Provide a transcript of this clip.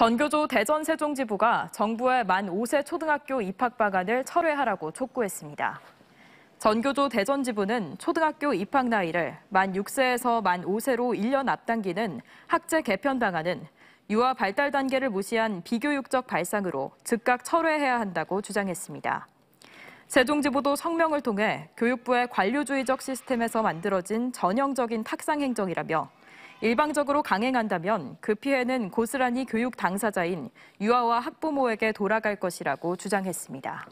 전교조 대전 세종지부가 정부의 만 5세 초등학교 입학 방안을 철회하라고 촉구했습니다. 전교조 대전지부는 초등학교 입학 나이를 만 6세에서 만 5세로 1년 앞당기는 학제 개편 방안은 유아 발달 단계를 무시한 비교육적 발상으로 즉각 철회해야 한다고 주장했습니다. 세종지부도 성명을 통해 교육부의 관료주의적 시스템에서 만들어진 전형적인 탁상 행정이라며 일방적으로 강행한다면 그 피해는 고스란히 교육 당사자인 유아와 학부모에게 돌아갈 것이라고 주장했습니다.